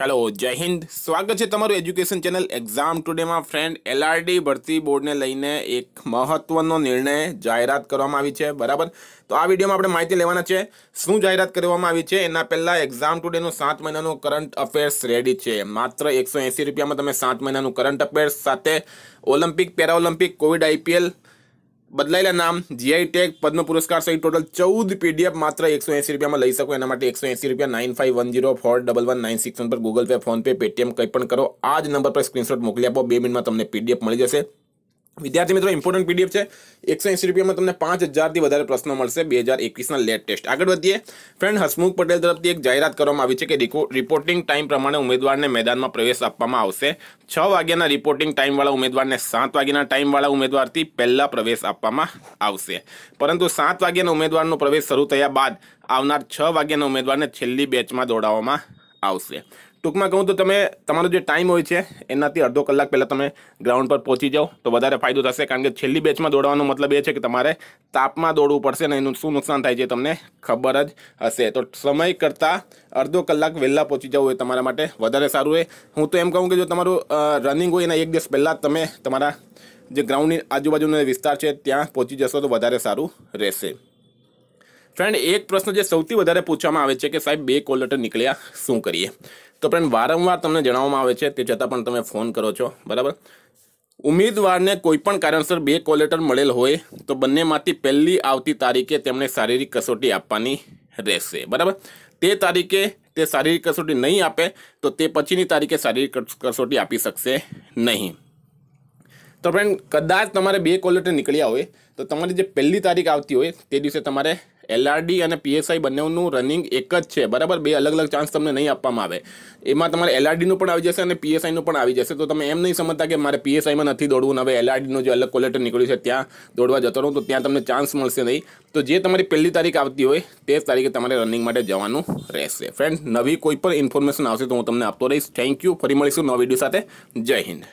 hello જય હિન્દ સ્વાગત છે તમારું એજ્યુકેશન ચેનલ એક્ઝામ ટુડેમાં ફ્રેન્ડ એલઆરડી ભરતી બોર્ડને લઈને એક મહત્વનો નિર્ણય જાહેરાત કરવામાં આવી છે બરાબર તો આ વિડીયોમાં આપણે માહિતી લેવાના છે શું જાહેરાત કરવામાં આવી છે એના પહેલાં એક્ઝામ ટુડેનું સાત મહિનાનો કરંટ અફેર્સ રેડી છે માત્ર એકસો એંસી રૂપિયામાં તમે સાત મહિનાનું કરંટ અફેર્સ સાથે ઓલિમ્પિક પેરાઓલિમ્પિક કોવિડ આઈપીએલ બદલાયેલા નામ જીઆઈ ટેક પદ્મ પુરસ્કાર સહિત ટોટલ ચૌદ પીડીએફ માત્ર એકસો એસી રૂપિયામાં લઈ શકો એના માટે એકસો એસી રૂપિયા nine five one zero four double one nine six one પર ગૂગલ પે ફોનપે પેટીએમ કંઈ પણ કરો આ જ નંબર પર સ્ક્રીનશોટ મોકલી આપો બે મિનિટમાં તમને પીડીએફ મળી જશે વિદ્યાર્થી મિત્રો ઇમ્પોર્ટન્ટ પીડીએફ છે એકસો એંસી રૂપિયામાં તમને પાંચ હજારથી વધારે પ્રશ્નો મળશે બે હજાર એકવીસના લેટેસ્ટ આગળ વધીએ ફ્રેન્ડ હસમુખ પટેલ તરફથી એક જાહેરાત કરવામાં આવી છે કે રિપોર્ટિંગ ટાઈમ પ્રમાણે ઉમેદવારને મેદાનમાં પ્રવેશ આપવામાં આવશે છ વાગ્યાના રિપોર્ટિંગ ટાઈમવાળા ઉમેદવારને સાત વાગ્યાના ટાઈમવાળા ઉમેદવારથી પહેલાં પ્રવેશ આપવામાં આવશે પરંતુ સાત વાગ્યાના ઉમેદવારનો પ્રવેશ શરૂ થયા બાદ આવનાર છ વાગ્યાના ઉમેદવારને છેલ્લી બેચમાં દોડાવવામાં આવશે ટૂંકમાં કહું તો તમે તમારો જે ટાઈમ હોય છે એનાથી અડધો કલાક પહેલાં તમે ગ્રાઉન્ડ પર પહોંચી જાઓ તો વધારે ફાયદો થશે કારણ કે છેલ્લી બેચમાં દોડવાનો મતલબ એ છે કે તમારે તાપમાં દોડવું પડશે ને એનું શું નુકસાન થાય છે તમને ખબર જ હશે તો સમય કરતાં અડધો કલાક વહેલા પહોંચી જવું એ તમારા માટે વધારે સારું હોય હું તો એમ કહું કે જો તમારું રનિંગ હોય એના એક દિવસ પહેલાં તમે તમારા જે ગ્રાઉન્ડની આજુબાજુનો વિસ્તાર છે ત્યાં પહોંચી જશો તો વધારે સારું રહેશે ફ્રેન્ડ એક પ્રશ્ન જે સૌથી વધારે પૂછવામાં આવે છે કે સાહેબ બે કોલ લેટર નીકળ્યા શું કરીએ તો ફ્રેન્ડ વારંવાર તમને જણાવવામાં આવે છે તે છતાં પણ તમે ફોન કરો છો બરાબર ઉમેદવારને કોઈપણ કારણસર બે કોલ લેટર મળેલ હોય તો બંનેમાંથી પહેલી આવતી તારીખે તેમણે શારીરિક કસોટી આપવાની રહેશે બરાબર તે તારીખે તે શારીરિક કસોટી નહીં આપે તો તે પછીની તારીખે શારીરિક કસોટી આપી શકશે નહીં તો ફ્રેન્ડ કદાચ તમારે બે કોલ લેટર નીકળ્યા હોય તો તમારી જે પહેલી તારીખ આવતી હોય તે દિવસે તમારે એલઆરડી અને પીએસઆઈ બંનેનું રનિંગ એક જ છે બરાબર બે અલગ અલગ ચાન્સ તમને નહીં આપવામાં આવે એમાં તમારે એલઆરડીનું પણ આવી જશે અને પીએસઆઈનું પણ આવી જશે તો તમે એમ નહીં સમજતા કે મારે પીએસઆઈમાં નથી દોડવું હવે એલઆરડીનું જે અલગ કોલેટર નીકળ્યું છે ત્યાં દોડવા જતો રહું તો ત્યાં તમને ચાન્સ મળશે નહીં તો જે તમારી પહેલી તારીખ આવતી હોય તે તારીખે તમારે રનિંગ માટે જવાનું રહેશે ફ્રેન્ડ નવી કોઈ પણ ઇન્ફોર્મેશન આવશે તો હું તમને આપતો રહીશ થેન્ક યુ ફરી મળીશું નવા વિડીયો સાથે જય હિન્દ